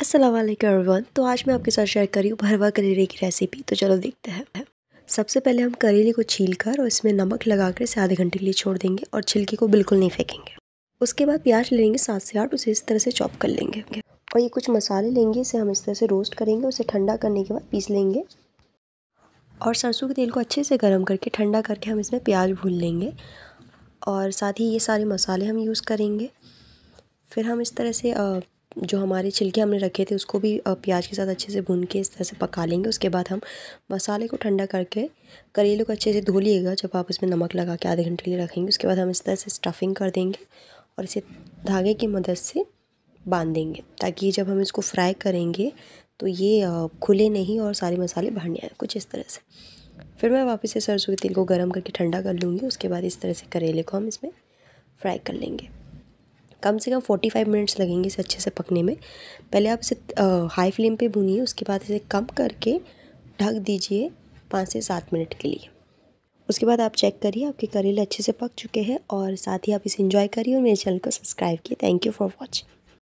Aslam everyone तो आज मैं आपके साथ शेयर कर रही हूँ भरवा करेले की रेसिपी तो चलो देखते हैं सबसे पहले हम करेले को छील कर और इसमें नमक लगा कर इसे आधे घंटे के लिए छोड़ देंगे और छिलके को बिल्कुल नहीं फेंकेंगे उसके बाद प्याज ले लेंगे सात से आठ उसे इस तरह से चॉप कर लेंगे और ये कुछ मसाले लेंगे इसे हम इस तरह से रोस्ट करेंगे उसे ठंडा करने के बाद पीस लेंगे और सरसों के तेल को अच्छे से गर्म करके ठंडा करके हम इसमें प्याज भून लेंगे और साथ ही ये सारे मसाले हम यूज़ करेंगे फिर हम इस तरह से जो हमारे छिलके हमने रखे थे उसको भी प्याज के साथ अच्छे से भून के इस तरह से पका लेंगे उसके बाद हम मसाले को ठंडा करके करेले को अच्छे से धो लिएगा जब आप इसमें नमक लगा के आधे घंटे के लिए रखेंगे उसके बाद हम इस तरह से स्टफिंग कर देंगे और इसे धागे की मदद से बांध देंगे ताकि जब हम इसको फ्राई करेंगे तो ये खुले नहीं और सारे मसाले बाहर नहीं आए कुछ इस तरह से फिर मैं वापस से सरसों के तेल को गर्म करके ठंडा कर लूँगी उसके बाद इस तरह से करेले को हम इसमें फ्राई कर लेंगे कम से कम फोर्टी फाइव मिनट्स लगेंगे इसे अच्छे से पकने में पहले आप इसे हाई फ्लेम पे भूनिए उसके बाद इसे कम करके ढक दीजिए पाँच से सात मिनट के लिए उसके बाद आप चेक करिए आपके करेले अच्छे से पक चुके हैं और साथ ही आप इसे इंजॉय करिए और मेरे चैनल को सब्सक्राइब किए थैंक यू फॉर वॉचिंग